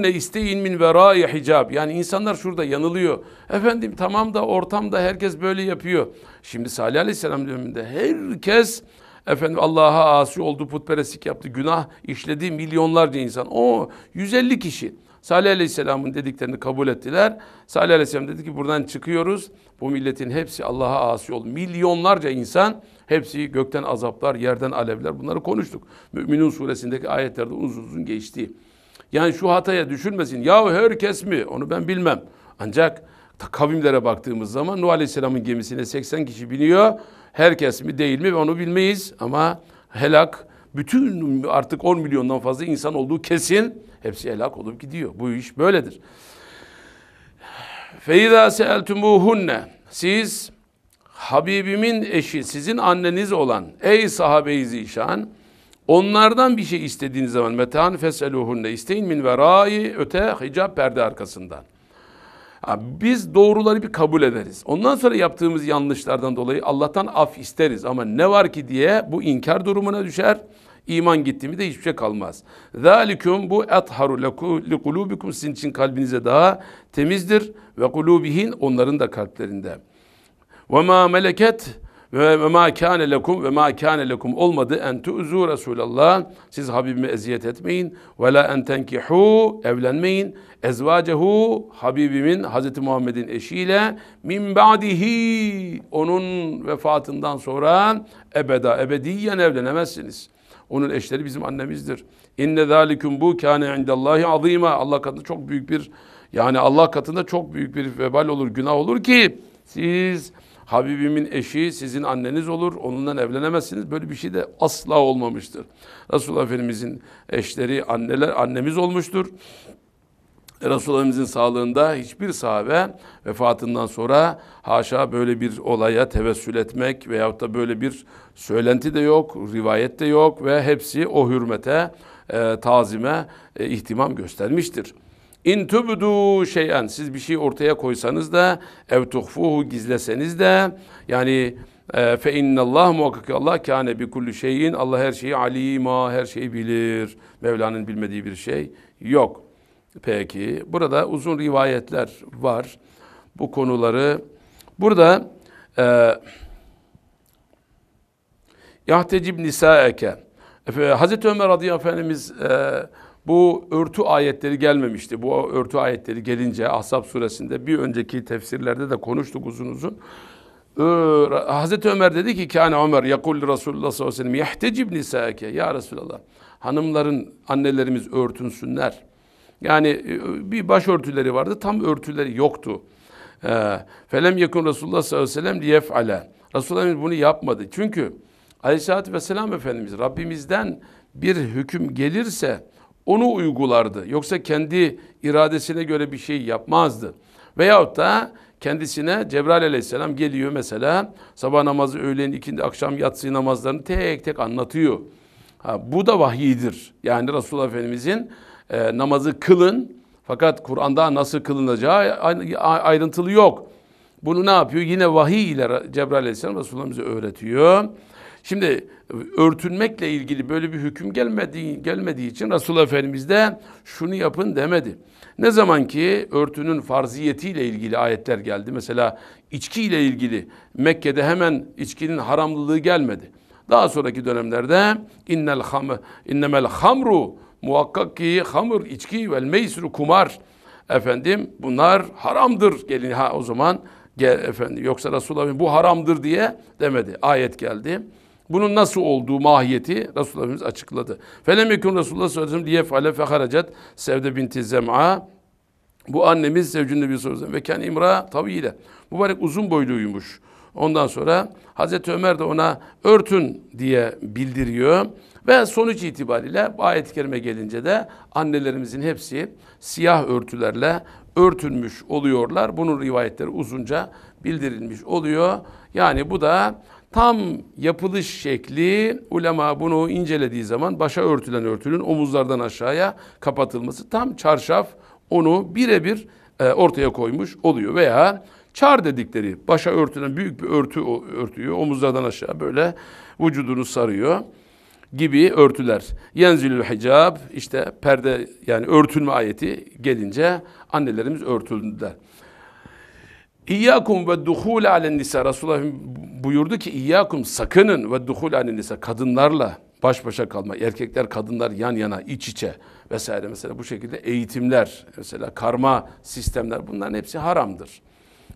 ne isteyin min verai hicab. Yani insanlar şurada yanılıyor. Efendim tamam da ortamda herkes böyle yapıyor. Şimdi Salih Aleyhisselam döneminde herkes efendim Allah'a asi oldu, putperestlik yaptı, günah işledi milyonlarca insan. O 150 kişi. Salih Aleyhisselam'ın dediklerini kabul ettiler. Salih Aleyhisselam dedi ki buradan çıkıyoruz. Bu milletin hepsi Allah'a asi oldu. Milyonlarca insan hepsi gökten azaplar, yerden alevler bunları konuştuk. Müminun suresindeki ayetlerde uzun uzun geçti. Yani şu hataya düşülmesin. Ya herkes mi? Onu ben bilmem. Ancak kavimlere baktığımız zaman Nuh Aleyhisselam'ın gemisine 80 kişi biniyor. Herkes mi değil mi onu bilmeyiz ama helak bütün artık 10 milyondan fazla insan olduğu kesin. Hepsi helak olup gidiyor. Bu iş böyledir. Feyza seeltumuhunne siz Habibimin eşi sizin anneniz olan ey sahabe-i zişan onlardan bir şey istediğiniz zaman metan feseluhunne isteyin min verai öte hicab perde arkasından. biz doğruları bir kabul ederiz. Ondan sonra yaptığımız yanlışlardan dolayı Allah'tan af isteriz. Ama ne var ki diye bu inkar durumuna düşer. İman gitti mi de hiçbir şey kalmaz. Zalikum bu etharu likulubikum sizin için kalbinize daha temizdir ve kulubihin onların da kalplerinde. Ve ma meleket ve ma kâne lekum ve ma kâne lekum olmadı en tu'zu Resulallah siz Habibime eziyet etmeyin ve la en tenkihu evlenmeyin ezvacehu Habibimin Hazreti Muhammed'in eşiyle min ba'dihi onun vefatından sonra ebeda ebediyen evlenemezsiniz.'' Onun eşleri bizim annemizdir. İnne zalikum bu kâne indallahi azîmâ. Allah katında çok büyük bir yani Allah katında çok büyük bir vebal olur, günah olur ki siz Habibimin eşi sizin anneniz olur. onundan evlenemezsiniz. Böyle bir şey de asla olmamıştır. Resulullah Efendimizin eşleri anneler annemiz olmuştur. Resulullah'ımızın sağlığında hiçbir sahabe vefatından sonra haşa böyle bir olaya tevessül etmek veyahut da böyle bir söylenti de yok, rivayet de yok ve hepsi o hürmete, e, tazime e, ihtimam göstermiştir. İn tübdü şeyen siz bir şey ortaya koysanız da ev tuhfuhu gizleseniz de yani e, fe innallah muhakkak ki Allah kâne bi kulli şeyin Allah her şeyi alima her şeyi bilir. Mevla'nın bilmediği bir şey yok. Peki burada uzun rivayetler var bu konuları. Burada e, Yahtecib nisaeke Hazreti Ömer radıyallahu efendimiz e, bu örtü ayetleri gelmemişti. Bu örtü ayetleri gelince Ahzab suresinde bir önceki tefsirlerde de konuştuk uzun uzun. Ee, Hazreti Ömer dedi ki kâne Ömer yakul Resulullah sallallahu aleyhi ve sellem yahtecib nisaike ya Resulallah hanımların annelerimiz örtünsünler. Yani e, bir başörtüleri vardı, tam örtüleri yoktu. Ee, Felem yekun Resulullah sallallahu aleyhi ve sellem liyef'ale. Resulullah bunu yapmadı. Çünkü aleyhissalatü vesselam Efendimiz Rabbimizden bir hüküm gelirse onu uygulardı. Yoksa kendi iradesine göre bir şey yapmazdı. Veyahut da kendisine Cebrail aleyhisselam geliyor mesela sabah namazı, öğlen, ikindi, akşam yatsı namazlarını tek tek anlatıyor. Ha, bu da vahiydir. Yani Resulullah Efendimizin e, namazı kılın. Fakat Kur'an'da nasıl kılınacağı ayrıntılı yok. Bunu ne yapıyor? Yine vahiy ile Cebrail Aleyhisselam Resulullah bize öğretiyor. Şimdi örtünmekle ilgili böyle bir hüküm gelmediği, gelmediği için Resulullah Efendimiz de şunu yapın demedi. Ne zaman ki örtünün farziyetiyle ilgili ayetler geldi. Mesela içki ile ilgili Mekke'de hemen içkinin haramlılığı gelmedi. Daha sonraki dönemlerde innel hamru Muhakkak ki hamur, içki ve meysru kumar efendim bunlar haramdır. Gelin ha o zaman gel efendim yoksa Resulullah bu haramdır diye demedi. Ayet geldi. Bunun nasıl olduğu mahiyeti Resulullah açıkladı. Felem yekun Resulullah sallallahu aleyhi ve sellem fale feharacet Sevde binti Zem'a bu annemiz Sevcün bir sallallahu aleyhi ve sellem ve ken imra tabiyle. Mübarek uzun boyluymuş. Ondan sonra Hazreti Ömer de ona örtün diye bildiriyor. Ve sonuç itibariyle ayet-i kerime gelince de annelerimizin hepsi siyah örtülerle örtülmüş oluyorlar. Bunun rivayetleri uzunca bildirilmiş oluyor. Yani bu da tam yapılış şekli ulema bunu incelediği zaman başa örtülen örtünün omuzlardan aşağıya kapatılması tam çarşaf onu birebir e, ortaya koymuş oluyor veya çar dedikleri başa örtülen büyük bir örtü örtüyü omuzlardan aşağı böyle vücudunu sarıyor gibi örtüler. Yenzilül hicab işte perde yani örtülme ayeti gelince annelerimiz örtüldüler. İyyakum ve duhul alen nisa. Resulullah buyurdu ki iyyakum sakının ve duhul alen nisa. Kadınlarla baş başa kalma. Erkekler kadınlar yan yana iç içe vesaire. Mesela bu şekilde eğitimler mesela karma sistemler bunların hepsi haramdır.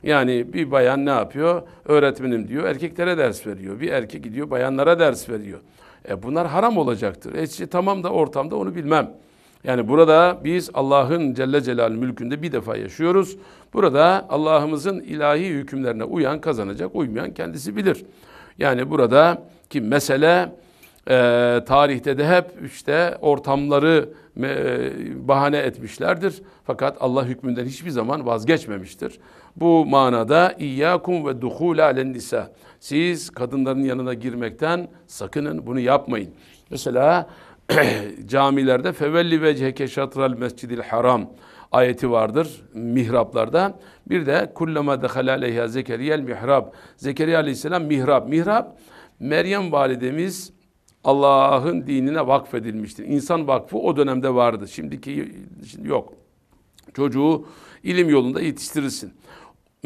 Yani bir bayan ne yapıyor? Öğretmenim diyor erkeklere ders veriyor. Bir erkek gidiyor bayanlara ders veriyor. E bunlar haram olacaktır. E işte, tamam da ortamda onu bilmem. Yani burada biz Allah'ın Celle Celal mülkünde bir defa yaşıyoruz. Burada Allah'ımızın ilahi hükümlerine uyan kazanacak, uymayan kendisi bilir. Yani burada ki mesele e, tarihte de hep işte ortamları e, bahane etmişlerdir. Fakat Allah hükmünden hiçbir zaman vazgeçmemiştir. Bu manada iyyakum ve duhul alen nisa. Siz kadınların yanına girmekten sakının bunu yapmayın. Mesela camilerde fevelli ve vecheke şatral mescidil haram ayeti vardır mihraplarda. Bir de kullama dehala aleyha zekeriyel mihrab. Zekeriya aleyhisselam mihrap. Mihrap Meryem validemiz Allah'ın dinine vakfedilmiştir. İnsan vakfı o dönemde vardı. Şimdiki şimdi yok. Çocuğu ilim yolunda yetiştirirsin.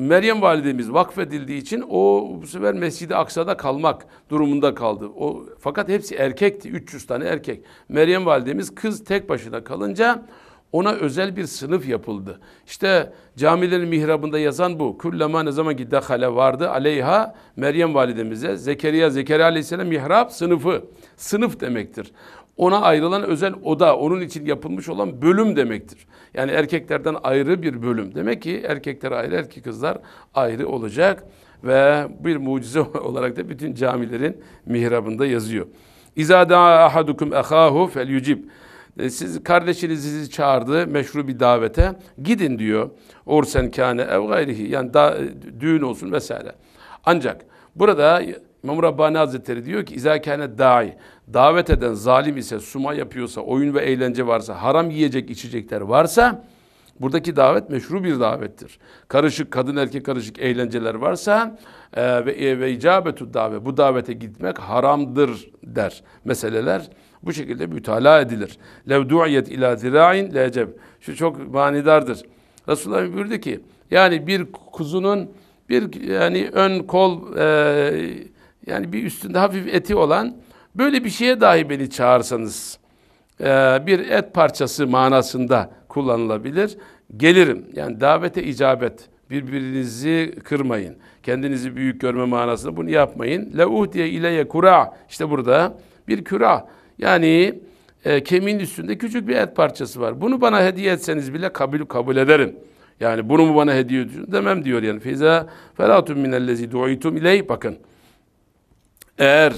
Meryem validemiz vakfedildiği için o bu sefer Mescid-i Aksa'da kalmak durumunda kaldı. O, fakat hepsi erkekti. 300 tane erkek. Meryem validemiz kız tek başına kalınca ona özel bir sınıf yapıldı. İşte camilerin mihrabında yazan bu. Kullama ne zaman ki Hale vardı aleyha Meryem validemize Zekeriya Zekeriya aleyhisselam mihrap sınıfı. Sınıf demektir ona ayrılan özel oda, onun için yapılmış olan bölüm demektir. Yani erkeklerden ayrı bir bölüm. Demek ki erkekler ayrı, erkek kızlar ayrı olacak ve bir mucize olarak da bütün camilerin mihrabında yazıyor. İza da ahadukum ahahu felyucib. E, siz kardeşiniz sizi çağırdı meşru bir davete. Gidin diyor. Orsen kane ev gayrihi. Yani da, e, düğün olsun vesaire. Ancak burada İmam Rabbani Hazretleri diyor ki İza kâne dâi davet eden zalim ise, suma yapıyorsa, oyun ve eğlence varsa, haram yiyecek içecekler varsa buradaki davet meşru bir davettir. Karışık kadın erkek karışık eğlenceler varsa e, ve, e, ve icabetu dave bu davete gitmek haramdır der. Meseleler bu şekilde mütalaa edilir. Levdu'iyet ila zirain leceb. Şu çok manidardır. Resulullah buyurdu ki yani bir kuzunun bir yani ön kol e, yani bir üstünde hafif eti olan Böyle bir şeye dahi beni çağırsanız e, bir et parçası manasında kullanılabilir. Gelirim. Yani davete icabet. Birbirinizi kırmayın. Kendinizi büyük görme manasında bunu yapmayın. Leuh diye ileye kura. İşte burada bir kura. Yani e, kemiğin üstünde küçük bir et parçası var. Bunu bana hediye etseniz bile kabul kabul ederim. Yani bunu mu bana hediye ediyorsun demem diyor yani. Feza felatum minellezi duaytum iley bakın. Eğer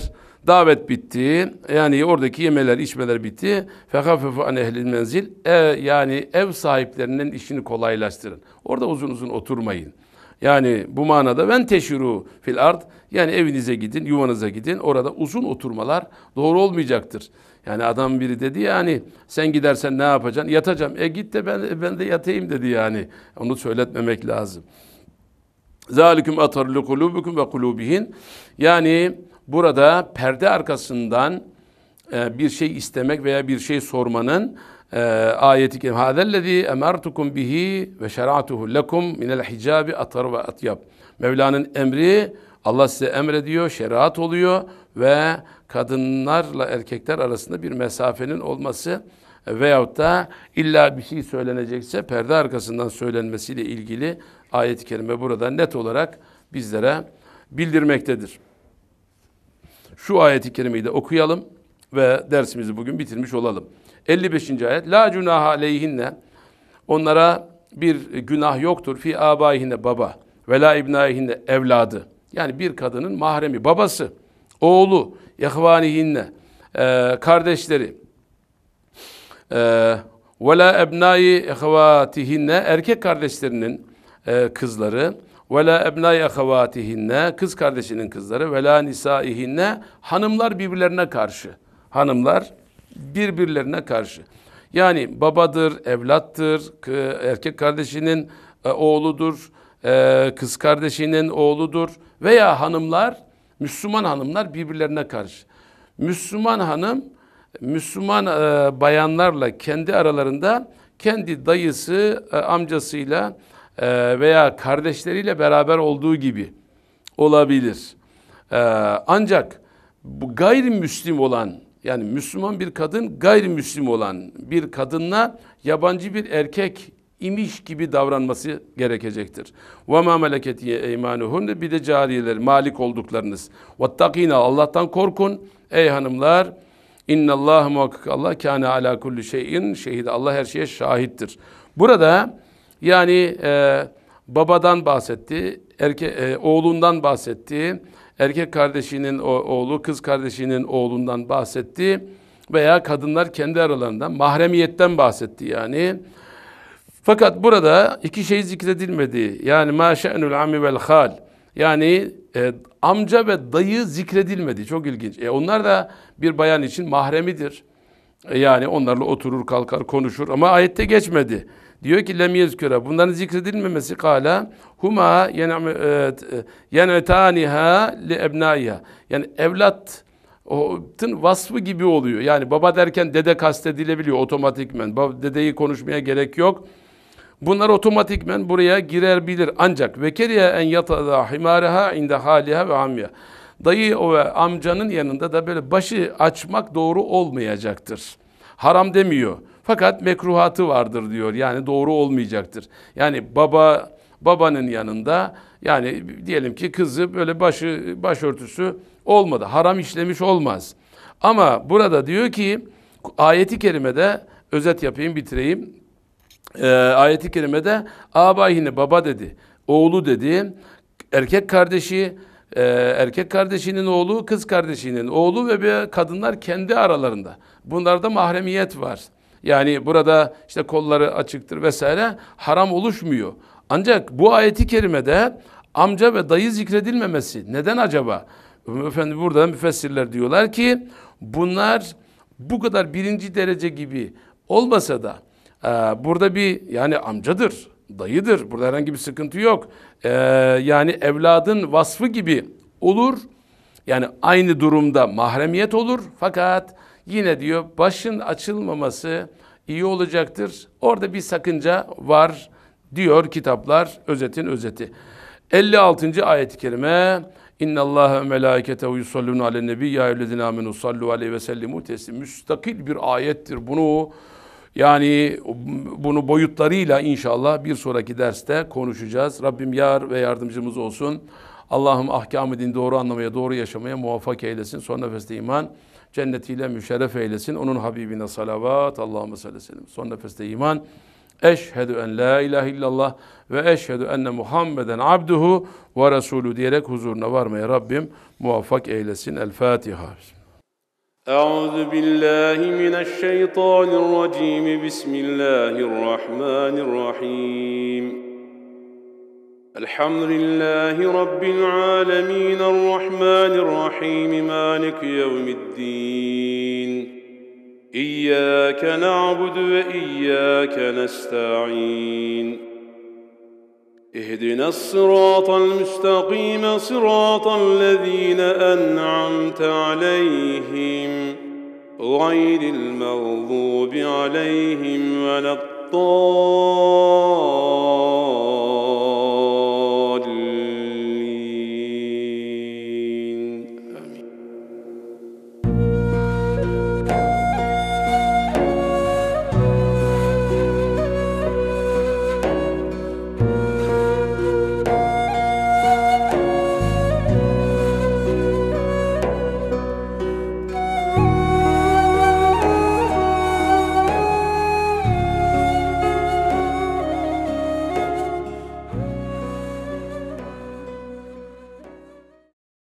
Davet bitti. Yani oradaki yemeler, içmeler bitti. Fekafefu an ehlil menzil. E, yani ev sahiplerinin işini kolaylaştırın. Orada uzun uzun oturmayın. Yani bu manada ben teşiru fil ard. Yani evinize gidin, yuvanıza gidin. Orada uzun oturmalar doğru olmayacaktır. Yani adam biri dedi yani sen gidersen ne yapacaksın? Yatacağım. E git de ben, ben de yatayım dedi yani. Onu söyletmemek lazım. Zalikum atarlu kulubukum ve kulubihin. Yani burada perde arkasından e, bir şey istemek veya bir şey sormanın e, ayeti kerim. Hâzellezî emertukum bihi ve şer'atuhu lekum minel hicabi atar ve atyab. Mevla'nın emri Allah size emrediyor, şeriat oluyor ve kadınlarla erkekler arasında bir mesafenin olması veyahut da illa bir şey söylenecekse perde arkasından söylenmesiyle ilgili ayet-i kerime burada net olarak bizlere bildirmektedir şu ayeti kerimeyi de okuyalım ve dersimizi bugün bitirmiş olalım. 55. ayet. La cunah aleyhinne onlara bir günah yoktur fi abayhinne baba ve la ibnaihinne evladı. Yani bir kadının mahremi, babası, oğlu, yahvanihinne e, kardeşleri e, ve la ebnai ehvatihinne erkek kardeşlerinin e, kızları ve la ebnai ahawatihinne kız kardeşinin kızları ve la nisaihinne hanımlar birbirlerine karşı. Hanımlar birbirlerine karşı. Yani babadır, evlattır, erkek kardeşinin e, oğludur, e, kız kardeşinin oğludur veya hanımlar Müslüman hanımlar birbirlerine karşı. Müslüman hanım Müslüman e, bayanlarla kendi aralarında kendi dayısı, e, amcasıyla ee, veya kardeşleriyle beraber olduğu gibi olabilir. Ee, ancak bu gayrimüslim olan yani Müslüman bir kadın gayrimüslim olan bir kadınla yabancı bir erkek imiş gibi davranması gerekecektir. Ve ma meleketi eymanuhun bir de cariyeler malik olduklarınız. Vettakina Allah'tan korkun ey hanımlar. İnna Allah muhakkak Allah kâne ala kulli şeyin şehid. Allah her şeye şahittir. Burada yani e, babadan bahsetti, erke, e, oğlundan bahsetti, erkek kardeşinin o, oğlu, kız kardeşinin oğlundan bahsetti veya kadınlar kendi aralarında mahremiyetten bahsetti yani. Fakat burada iki şey zikredilmedi. Yani ma şe'nül ammi vel hal. Yani e, amca ve dayı zikredilmedi. Çok ilginç. E, onlar da bir bayan için mahremidir. E, yani onlarla oturur, kalkar, konuşur ama ayette geçmedi. Diyor ki lem yezkura. Bunların zikredilmemesi kala huma yani e, e, yen'etaniha li ebnaiha. Yani evlat tın vasfı gibi oluyor. Yani baba derken dede kastedilebiliyor otomatikmen. Baba, dedeyi konuşmaya gerek yok. Bunlar otomatikmen buraya girebilir. Ancak vekeriye en yatada himareha inde haliha ve amya. Dayı ve amcanın yanında da böyle başı açmak doğru olmayacaktır. Haram demiyor. Fakat mekruhatı vardır diyor. Yani doğru olmayacaktır. Yani baba babanın yanında yani diyelim ki kızı böyle başı başörtüsü olmadı. Haram işlemiş olmaz. Ama burada diyor ki ayeti kerimede özet yapayım bitireyim. Ee, ayeti kerimede abayini baba dedi. Oğlu dedi. Erkek kardeşi e, erkek kardeşinin oğlu, kız kardeşinin oğlu ve kadınlar kendi aralarında. Bunlarda mahremiyet var. Yani burada işte kolları açıktır vesaire haram oluşmuyor. Ancak bu ayeti kerimede amca ve dayı zikredilmemesi neden acaba? Efendim burada müfessirler diyorlar ki bunlar bu kadar birinci derece gibi olmasa da e, burada bir yani amcadır, dayıdır. Burada herhangi bir sıkıntı yok. E, yani evladın vasfı gibi olur. Yani aynı durumda mahremiyet olur fakat Yine diyor başın açılmaması iyi olacaktır. Orada bir sakınca var diyor kitaplar özetin özeti. 56. ayet-i kerime İnna Allah ve melâketehu yusallûne ale nebi ya evledine amenu sallu aleyhi ve sellimu teslim. Müstakil bir ayettir. Bunu yani bunu boyutlarıyla inşallah bir sonraki derste konuşacağız. Rabbim yar ve yardımcımız olsun. Allah'ım ahkamı din doğru anlamaya, doğru yaşamaya muvaffak eylesin. Son nefeste iman cennetiyle müşerref eylesin. Onun Habibine salavat. Allah'ım sallallahu aleyhi Son nefeste iman. Eşhedü en la ilahe illallah ve eşhedü enne Muhammeden abduhu ve resulü diyerek huzuruna varmaya Rabbim muvaffak eylesin. El Fatiha. أعوذ بالله من الشيطان الرجيم بسم الله الرحمن الرحيم الحمد لله رب العالمين الرحمن الرحيم مالك يوم الدين اياك نعبد واياك نستعين اهدنا الصراط المستقيم صراط الذين انعمت عليهم غير المغضوب عليهم ولا الضالين